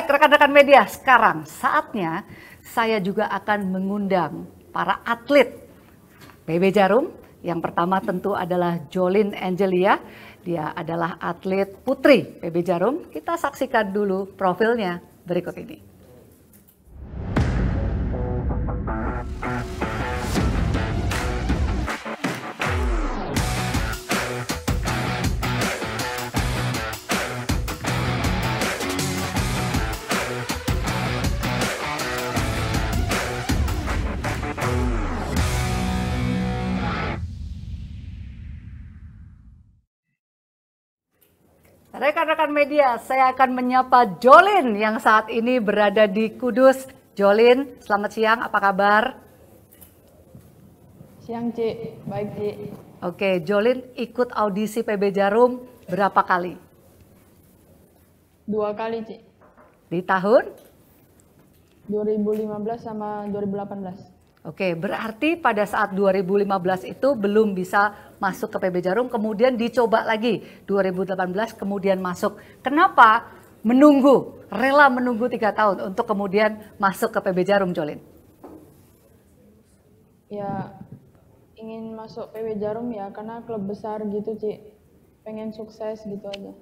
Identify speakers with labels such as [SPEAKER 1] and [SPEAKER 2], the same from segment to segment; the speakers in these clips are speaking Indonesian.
[SPEAKER 1] Baik, rekan-rekan media, sekarang saatnya saya juga akan mengundang para atlet PB Jarum. Yang pertama tentu adalah Jolin Angelia. Dia adalah atlet putri PB Jarum. Kita saksikan dulu profilnya berikut ini. Rekan-rekan media, saya akan menyapa Jolin yang saat ini berada di Kudus. Jolin, selamat siang, apa kabar?
[SPEAKER 2] Siang, Cik. Baik, Cik.
[SPEAKER 1] Oke, Jolin ikut audisi
[SPEAKER 2] PB Jarum berapa kali? Dua kali, Cik. Di tahun? 2015 sama 2018.
[SPEAKER 1] Oke, berarti pada saat 2015 itu belum bisa masuk ke PB Jarum, kemudian dicoba lagi 2018, kemudian masuk. Kenapa menunggu, rela menunggu tiga tahun untuk kemudian masuk ke PB Jarum, Jolin?
[SPEAKER 2] Ya, ingin masuk PB Jarum ya, karena klub besar gitu, Ci. Pengen sukses gitu aja.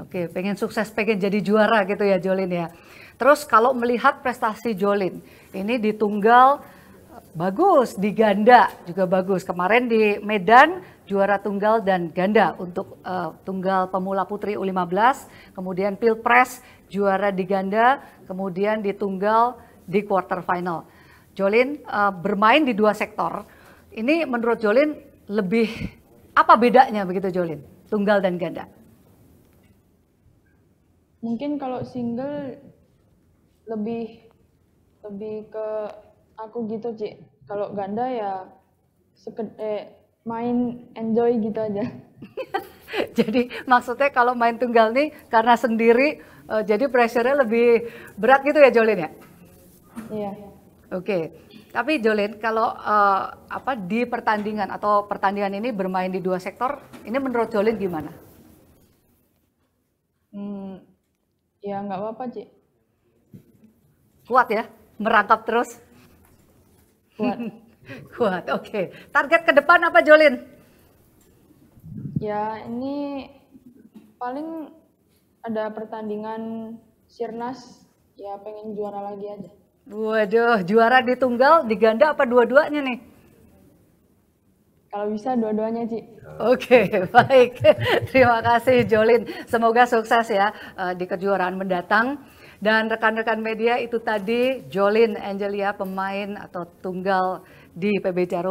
[SPEAKER 1] Oke, pengen sukses, pengen jadi juara gitu ya Jolin ya. Terus kalau melihat prestasi Jolin, ini di tunggal eh, bagus, di ganda juga bagus. Kemarin di Medan juara tunggal dan ganda untuk uh, tunggal pemula putri U15, kemudian Pilpres juara di ganda, kemudian di tunggal di quarter final. Jolin uh, bermain di dua sektor. Ini menurut Jolin lebih apa bedanya begitu Jolin? Tunggal dan ganda
[SPEAKER 2] mungkin kalau single lebih lebih ke aku gitu cik kalau ganda ya seked eh, main enjoy gitu aja jadi maksudnya kalau main tunggal nih karena sendiri uh, jadi pressure-nya
[SPEAKER 1] lebih berat gitu ya Jolin ya iya oke okay. tapi Jolin kalau uh, apa di pertandingan atau pertandingan ini bermain di dua sektor ini menurut Jolin gimana Ya nggak apa-apa, Cik. Kuat ya, merangkap terus. Kuat. Kuat, oke. Okay.
[SPEAKER 2] Target ke depan apa, Jolin? Ya, ini paling ada pertandingan sirnas, ya pengen juara lagi aja.
[SPEAKER 1] Waduh, juara di tunggal, di ganda apa dua-duanya nih? Kalau bisa dua-duanya, Ci. Oke, okay, baik. Terima kasih Jolin. Semoga sukses ya eh, di kejuaraan mendatang. Dan rekan-rekan media itu tadi Jolin Angelia pemain atau tunggal di PB Jarum.